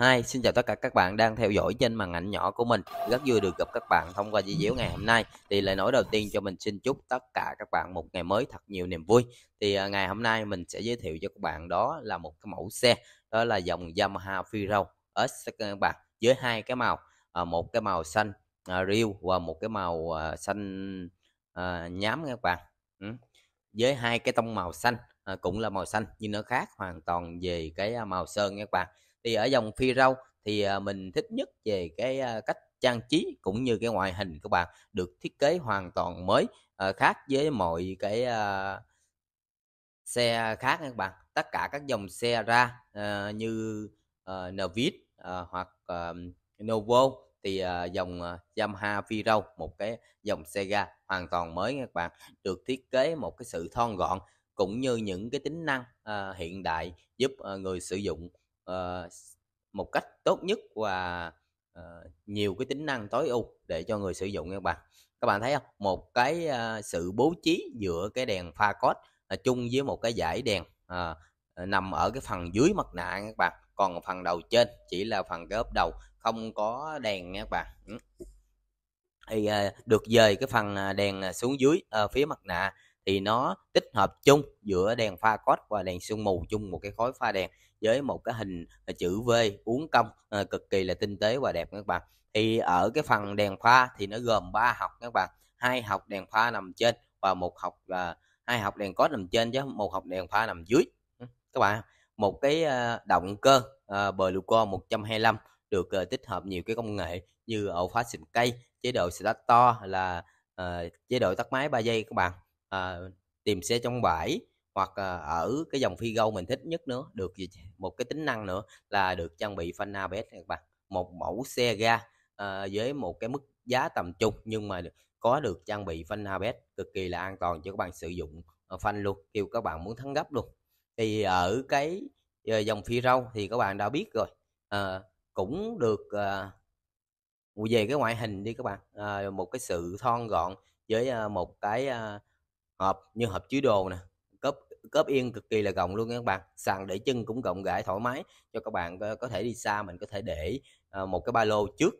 hai xin chào tất cả các bạn đang theo dõi trên màn ảnh nhỏ của mình. Rất vui được gặp các bạn thông qua video diễu ngày hôm nay. Thì lời nói đầu tiên cho mình xin chúc tất cả các bạn một ngày mới thật nhiều niềm vui. Thì à, ngày hôm nay mình sẽ giới thiệu cho các bạn đó là một cái mẫu xe đó là dòng Yamaha Firo S các bạn với hai cái màu, à, một cái màu xanh à, rêu và một cái màu xanh nhám các bạn. Với hai cái tông màu xanh cũng là màu xanh nhưng nó khác hoàn toàn về cái màu sơn các bạn thì ở dòng phi rau thì à, mình thích nhất về cái cách trang trí cũng như cái ngoại hình các bạn được thiết kế hoàn toàn mới à, khác với mọi cái à, xe khác các bạn tất cả các dòng xe ra như Nvidia hoặc Novo thì dòng uh, phi rau một cái dòng xe ga hoàn toàn mới các bạn được thiết kế một cái sự thon gọn cũng như những cái tính năng hiện đại giúp người sử dụng Ờ, một cách tốt nhất và uh, nhiều cái tính năng tối ưu để cho người sử dụng các bạn các bạn thấy không một cái uh, sự bố trí giữa cái đèn pha cốt uh, chung với một cái dải đèn uh, nằm ở cái phần dưới mặt nạ các bạn còn phần đầu trên chỉ là phần cái ốp đầu không có đèn nha các bạn thì uh, được dời cái phần à, đèn à, xuống dưới uh, phía mặt nạ thì nó tích hợp chung giữa đèn pha cốt và đèn sương mù chung một cái khối pha đèn với một cái hình ờ, chữ V uốn cong ờ, cực kỳ là tinh tế và đẹp các bạn thì ở cái phần đèn pha thì nó gồm 3 học các bạn hai học đèn pha nằm trên và một học là ờ, hai học đèn cốt nằm trên chứ một học đèn pha nằm dưới các bạn một cái động cơ uh, Bluco 125 được uh, tích hợp nhiều cái công nghệ như ổ khóa xịn cây chế độ start to là uh, chế độ tắt máy 3 giây các bạn à, tìm xe trong bãi hoặc à, ở cái dòng phi gâu mình thích nhất nữa được gì một cái tính năng nữa là được trang bị phanh ABS các bạn một mẫu xe ga à, với một cái mức giá tầm trung nhưng mà có được trang bị phanh ABS cực kỳ là an toàn cho các bạn sử dụng à, phanh luôn kêu các bạn muốn thắng gấp luôn thì ở cái ờ, dòng phi râu thì các bạn đã biết rồi à, cũng được à, về cái ngoại hình đi các bạn à, một cái sự thon gọn với à, một cái à, hợp như hộp chứa đồ nè cốp cốp yên cực kỳ là gồng luôn các bạn sàn để chân cũng gọng gãi thoải mái cho các bạn có, có thể đi xa mình có thể để uh, một cái ba lô trước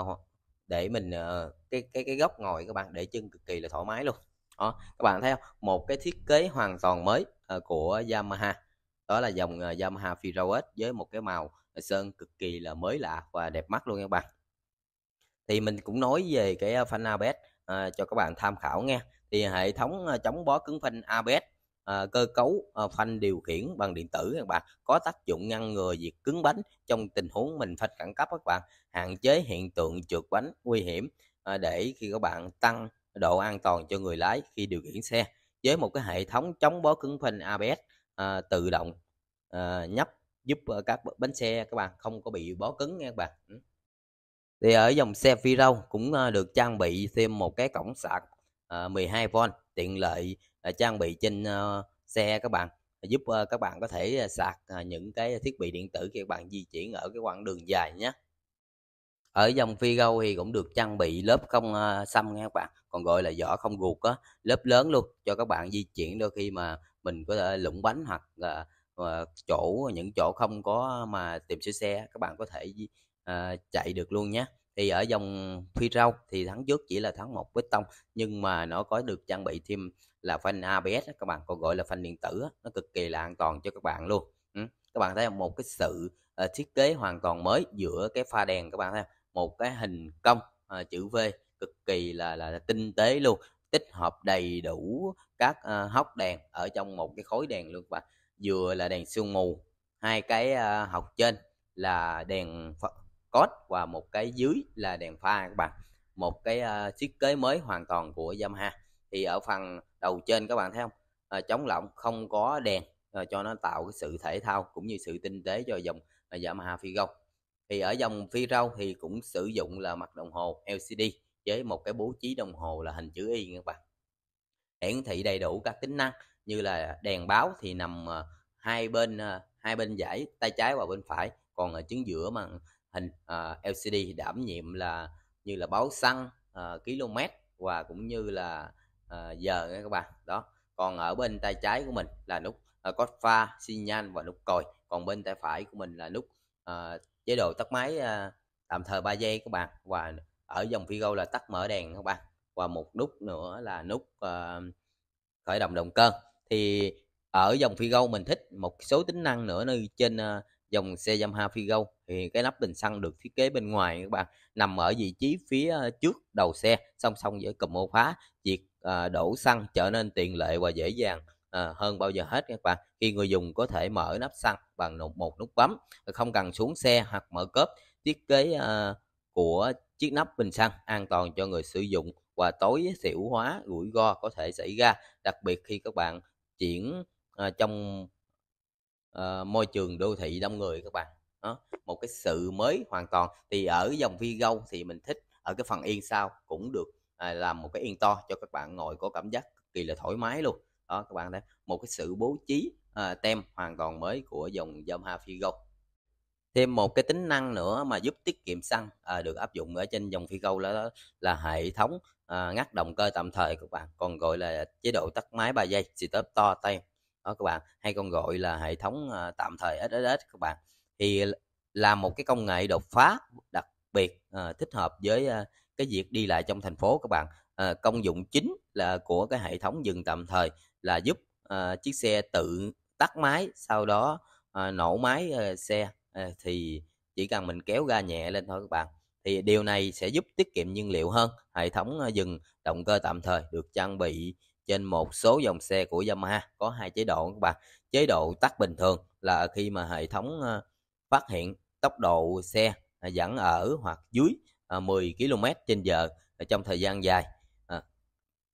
uh, để mình uh, cái cái cái góc ngồi các bạn để chân cực kỳ là thoải mái luôn đó các bạn thấy không một cái thiết kế hoàn toàn mới uh, của Yamaha đó là dòng uh, Yamaha Firo S với một cái màu sơn cực kỳ là mới lạ và đẹp mắt luôn các bạn thì mình cũng nói về cái phanh ABS uh, cho các bạn tham khảo nghe thì hệ thống ờ, chống bó cứng phanh ABS ờ, cơ cấu ờ, phanh điều khiển bằng điện tử các bạn có tác dụng ngăn ngừa việc cứng bánh trong tình huống mình phanh khẩn cấp các bạn hạn chế hiện tượng trượt bánh nguy hiểm để khi các bạn tăng độ an toàn cho người lái khi điều khiển xe với một cái hệ thống chống bó cứng phanh ABS tự động nhấp giúp các bánh xe các bạn không có bị bó cứng nha các bạn thì ở dòng xe Firo cũng được trang bị thêm một cái cổng sạc 12V à, tiện lợi à, trang bị trên ờ, xe các bạn giúp ờ, các bạn có thể ờ, sạc à, những cái thiết bị điện tử khi các bạn di chuyển ở cái quãng đường dài nhé ở dòng phi gâu thì cũng được trang bị lớp không xăm nha các bạn còn gọi là vỏ không gục á lớp lớn luôn cho các bạn di chuyển đôi khi mà mình có thể lụng bánh hoặc là chỗ những chỗ không có mà tìm sửa xe các bạn có thể chạy được luôn nhé thì ở dòng phi rau thì tháng trước chỉ là tháng 1 với tông nhưng mà nó có được trang bị thêm là phanh ABS các bạn còn gọi là phanh điện tử nó cực kỳ là an toàn cho các bạn luôn ừ, các bạn thấy một cái sự ờ, thiết kế hoàn toàn mới giữa cái pha đèn các bạn thấy một cái hình công à, ờ, chữ V cực kỳ là là tinh tế luôn tích hợp đầy đủ các à, hốc đèn ở trong một cái khối đèn luôn các bạn vừa là đèn sương mù hai cái à, học trên là đèn cốt và một cái dưới là đèn pha các bạn một cái uh, thiết kế mới hoàn toàn của Yamaha thì ở phần đầu trên các bạn thấy không à, chống lọng không có đèn à, cho nó tạo cái sự thể thao cũng như sự tinh tế cho dòng à, Yamaha Figo thì ở dòng Figo thì cũng sử dụng là mặt đồng hồ LCD với một cái bố trí đồng hồ là hình chữ Y các bạn hiển thị đầy đủ các tính năng như là đèn báo thì nằm à, hai bên à, hai bên giải tay trái và bên phải còn ở chính giữa mà hình uh, ờ, LCD đảm nhiệm là như là báo xăng uh, ờ, km và cũng như là uh, giờ nha các bạn đó còn ở bên tay trái của mình là nút uh, cốt pha xi nhan và nút còi còn bên tay phải của mình là nút uh, chế độ tắt máy uh, tạm thời 3 giây các bạn và ở dòng Vigo là tắt mở đèn các bạn và một nút nữa là nút uh, khởi động động cơ thì ở dòng Figo mình thích một số tính năng nữa như trên uh, dòng xe Yamaha Figo thì cái nắp bình xăng được thiết kế bên ngoài các bạn nằm ở vị trí phía ờ, trước đầu xe song song với cụm ô khóa việc à, đổ xăng trở nên tiện lợi và dễ dàng à, hơn bao giờ hết các bạn khi người dùng có thể mở nắp xăng bằng một, một nút bấm không cần xuống xe hoặc mở cốp thiết kế à, của chiếc nắp bình xăng an toàn cho người sử dụng và tối thiểu hóa rủi ro có thể xảy ra đặc biệt khi các bạn chuyển à, trong Ờ, môi trường đô thị đông người các bạn đó, một cái sự mới hoàn toàn thì ở dòng video thì mình thích ở cái phần yên sau cũng được à, làm một cái yên to cho các bạn ngồi có cảm giác kỳ là thoải mái luôn đó các bạn thấy một cái sự bố trí à, tem hoàn toàn mới của dòng Yamaha Figo thêm một cái tính năng nữa mà giúp tiết kiệm xăng à, được áp dụng ở trên dòng Figo là là hệ thống à, ngắt động cơ tạm thời các bạn còn gọi là chế độ tắt máy 3 giây stop to tay đó các bạn hay còn gọi là hệ thống ờ, tạm thời SSS các bạn thì là một cái công nghệ đột phá đặc biệt à, thích hợp với à, cái việc đi lại trong thành phố các bạn à, công dụng chính là của cái hệ thống dừng tạm thời là giúp à, chiếc xe tự tắt máy sau đó à, nổ máy à, xe à, thì chỉ cần mình kéo ga nhẹ lên thôi các bạn thì điều này sẽ giúp tiết kiệm nhiên liệu hơn hệ thống dừng động cơ tạm thời được trang bị trên một số dòng xe của Yamaha có hai chế độ các bạn chế độ tắt bình thường là khi mà hệ thống ờ, phát hiện tốc độ xe à, vẫn ở hoặc dưới 10 à, km trên giờ à, trong thời gian dài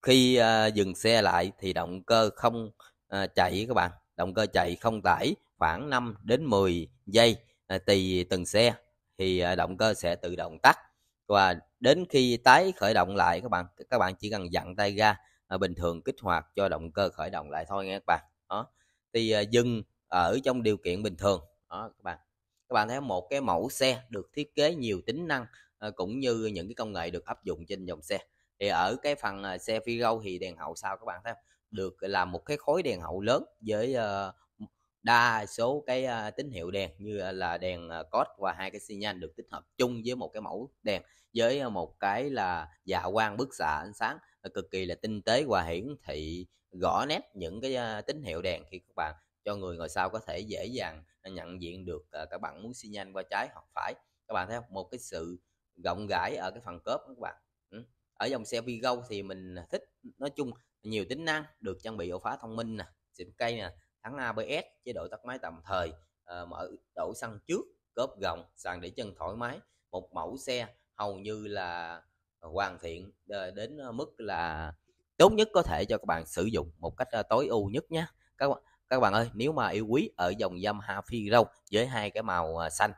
khi dừng xe lại thì động cơ không chạy các bạn động cơ chạy không tải khoảng 5 đến 10 giây tùy từng xe thì động cơ sẽ tự động tắt và đến khi tái khởi động lại các bạn các bạn chỉ cần dặn tay ga Ờ, bình thường kích hoạt cho động cơ khởi động lại thôi nha các bạn đó thì ờ, dừng ở trong điều kiện bình thường đó các bạn các bạn thấy một cái mẫu xe được thiết kế nhiều tính năng ờ, cũng như những cái công nghệ được áp dụng trên dòng xe thì ở cái phần xe Figo thì đèn hậu sao các bạn thấy được làm một cái khối đèn hậu lớn với uh, đa số cái uh, tín hiệu đèn như là đèn uh, cốt và hai cái xi nhan được tích hợp chung với một cái mẫu đèn với một cái là dạ quang bức xạ ánh sáng à, cực kỳ là tinh tế và hiển thị rõ nét những cái uh, tín hiệu đèn khi các bạn cho người ngồi sau có thể dễ dàng à, nhận diện được uh, các bạn muốn xi nhan qua trái hoặc phải các bạn thấy không? một cái sự rộng rãi ở cái phần cốp các bạn ở dòng xe Vigo thì mình thích nói chung nhiều tính năng được trang bị ổ khóa thông minh nè xịt cây nè thắng ABS chế độ tắt máy tạm thời à, mở đổ xăng trước cốp gồng sàn để chân thoải mái một mẫu xe hầu như là hoàn thiện đến mức là tốt nhất có thể cho các bạn sử dụng một cách ờ, tối ưu nhất nhé các các bạn ơi nếu mà yêu quý ở dòng Yamaha râu với hai cái màu ờ, xanh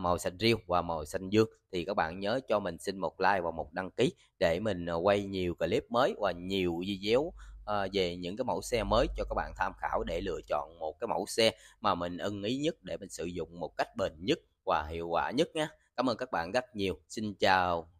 màu xanh riêu và màu xanh dương thì các bạn nhớ cho mình xin một like và một đăng ký để mình quay nhiều clip mới và nhiều video Ờ, về những cái mẫu xe mới cho các bạn tham khảo để lựa chọn một cái mẫu xe mà mình ưng ý nhất để mình sử dụng một cách bền nhất và hiệu quả nhất nhé cảm ơn các bạn rất nhiều xin chào